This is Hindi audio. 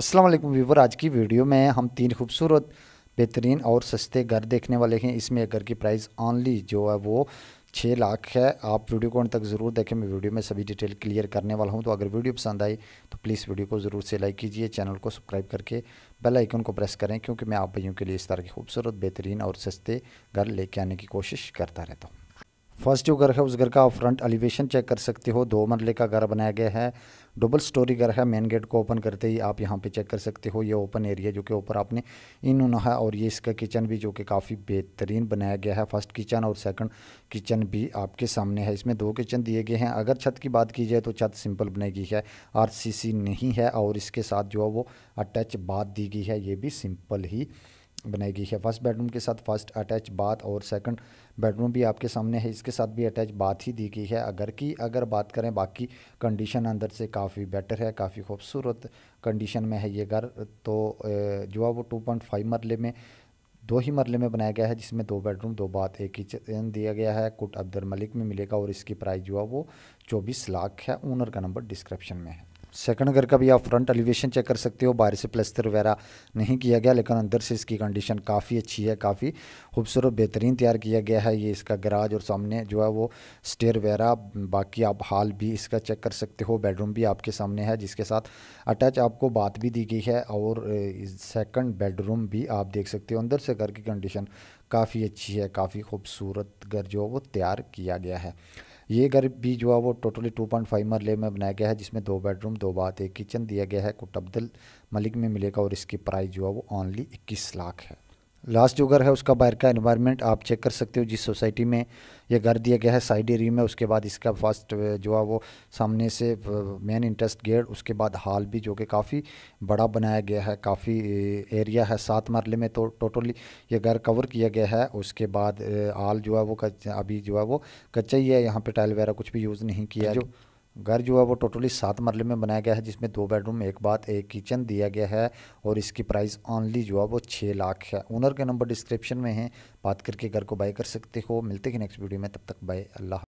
अस्सलाम वालेकुम आज की वीडियो में हम तीन खूबसूरत बेहतरीन और सस्ते घर देखने वाले हैं इसमें घर की प्राइस ऑनली जो है वो छः लाख है आप वीडियो को अंत तक ज़रूर देखें मैं वीडियो में सभी डिटेल क्लियर करने वाला हूं तो अगर वीडियो पसंद आई तो प्लीज़ वीडियो को ज़रूर से लाइक कीजिए चैनल को सब्सक्राइब करके बेल आइकन को प्रेस करें क्योंकि मैं आप भाइयों के लिए इस तरह के खूबसूरत बेहतरीन और सस्ते घर लेके आने की कोशिश करता रहता हूँ फर्स्ट जो घर है उस घर का आप फ्रंट एलिवेशन चेक कर सकते हो दो मरले का घर बनाया गया है डबल स्टोरी घर है मेन गेट को ओपन करते ही आप यहाँ पे चेक कर सकते हो ये ओपन एरिया जो कि ऊपर आपने इन होना है और ये इसका किचन भी जो कि काफ़ी बेहतरीन बनाया गया है फर्स्ट किचन और सेकंड किचन भी आपके सामने है इसमें दो किचन दिए गए हैं अगर छत की बात की जाए तो छत सिंपल बनाई है आर नहीं है और इसके साथ जो है वो अटैच बात दी गई है ये भी सिंपल ही बनाई गई है फर्स्ट बेडरूम के साथ फर्स्ट अटैच बाथ और सेकंड बेडरूम भी आपके सामने है इसके साथ भी अटैच बाथ ही दी गई है अगर की अगर बात करें बाकी कंडीशन अंदर से काफ़ी बेटर है काफ़ी खूबसूरत कंडीशन में है ये घर तो जो है वो टू पॉइंट फाइव मरले में दो ही मरले में बनाया गया है जिसमें दो बेडरूम दो बात एक किचन दिया गया है कुट अब्दुल मलिक में मिलेगा और इसकी प्राइस जो है वो चौबीस लाख है ओनर का नंबर डिस्क्रिप्शन में है सेकंड घर का भी आप फ्रंट एलिवेशन चेक कर सकते हो बाहर से प्लस्तर वगैरह नहीं किया गया लेकिन अंदर से इसकी कंडीशन काफ़ी अच्छी है काफ़ी खूबसूरत बेहतरीन तैयार किया गया है ये इसका गराज और सामने जो है वो स्टेयर वगैरह बाकी आप हाल भी इसका चेक कर सकते हो बेडरूम भी आपके सामने है जिसके साथ अटैच आपको बात भी दी गई है और सेकंड बेडरूम भी आप देख सकते हो अंदर से घर की कंडीशन काफ़ी अच्छी है काफ़ी खूबसूरत घर जो है वो तैयार किया गया है ये घर भी जो है वो टोटली टू पॉइंट फाइव मरले में बनाया गया है जिसमें दो बेडरूम दो बात एक किचन दिया गया है कुट अब्दुल मलिक में मिलेगा और इसकी प्राइस जो है वो ऑनली इक्कीस लाख है लास्ट जो घर है उसका बाहर का इन्वायरमेंट आप चेक कर सकते हो जिस सोसाइटी में ये घर दिया गया है साइड एरिए में उसके बाद इसका फर्स्ट जो है वो सामने से मेन इंटरेस्ट गेट उसके बाद हॉल भी जो कि काफ़ी बड़ा बनाया गया है काफ़ी एरिया है सात मरले में तो टोटली ये घर कवर किया गया है उसके बाद हाल जो है वो अभी जो है वो कच्चा ही है यहाँ पर टाइल वगैरह कुछ भी यूज़ नहीं किया हाँ जो घर जो है वो टोटली सात मरले में बनाया गया है जिसमें दो बेडरूम एक बात एक किचन दिया गया है और इसकी प्राइस ऑनली जो है वो छः लाख है ओनर के नंबर डिस्क्रिप्शन में है बात करके घर को बाय कर सकते हो मिलते हैं नेक्स्ट वीडियो में तब तक बाय अल्लाह